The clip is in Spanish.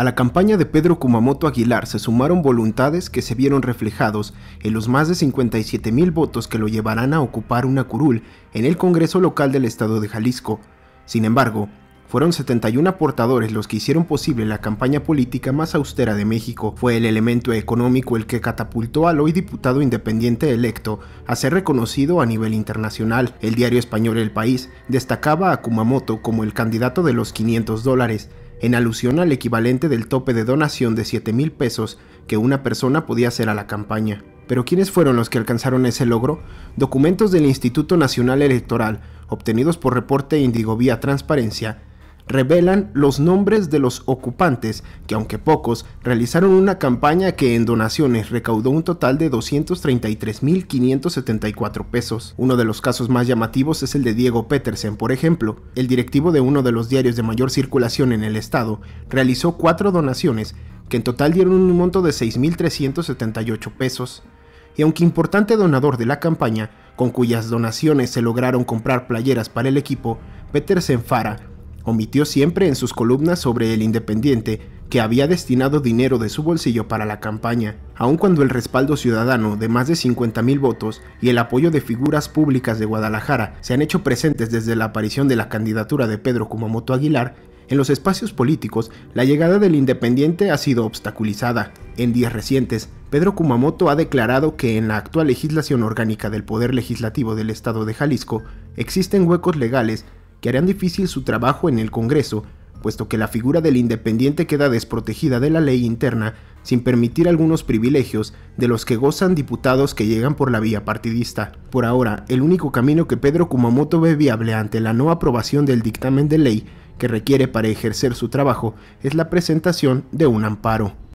A la campaña de Pedro Kumamoto Aguilar se sumaron voluntades que se vieron reflejados en los más de 57 mil votos que lo llevarán a ocupar una curul en el Congreso local del Estado de Jalisco. Sin embargo, fueron 71 aportadores los que hicieron posible la campaña política más austera de México. Fue el elemento económico el que catapultó al hoy diputado independiente electo a ser reconocido a nivel internacional. El diario español El País destacaba a Kumamoto como el candidato de los 500 dólares, en alusión al equivalente del tope de donación de 7 mil pesos que una persona podía hacer a la campaña. Pero ¿quiénes fueron los que alcanzaron ese logro? Documentos del Instituto Nacional Electoral, obtenidos por reporte Indigo vía Transparencia, revelan los nombres de los ocupantes, que aunque pocos, realizaron una campaña que en donaciones recaudó un total de 233.574 pesos. Uno de los casos más llamativos es el de Diego Petersen, por ejemplo. El directivo de uno de los diarios de mayor circulación en el estado realizó cuatro donaciones, que en total dieron un monto de 6.378 pesos y aunque importante donador de la campaña, con cuyas donaciones se lograron comprar playeras para el equipo, Petersen Fara omitió siempre en sus columnas sobre el Independiente que había destinado dinero de su bolsillo para la campaña, aun cuando el respaldo ciudadano de más de 50.000 votos y el apoyo de figuras públicas de Guadalajara se han hecho presentes desde la aparición de la candidatura de Pedro Kumamoto Aguilar, en los espacios políticos la llegada del Independiente ha sido obstaculizada. En días recientes, Pedro Kumamoto ha declarado que en la actual legislación orgánica del Poder Legislativo del Estado de Jalisco existen huecos legales que harían difícil su trabajo en el Congreso, puesto que la figura del independiente queda desprotegida de la ley interna sin permitir algunos privilegios de los que gozan diputados que llegan por la vía partidista. Por ahora, el único camino que Pedro Kumamoto ve viable ante la no aprobación del dictamen de ley que requiere para ejercer su trabajo es la presentación de un amparo.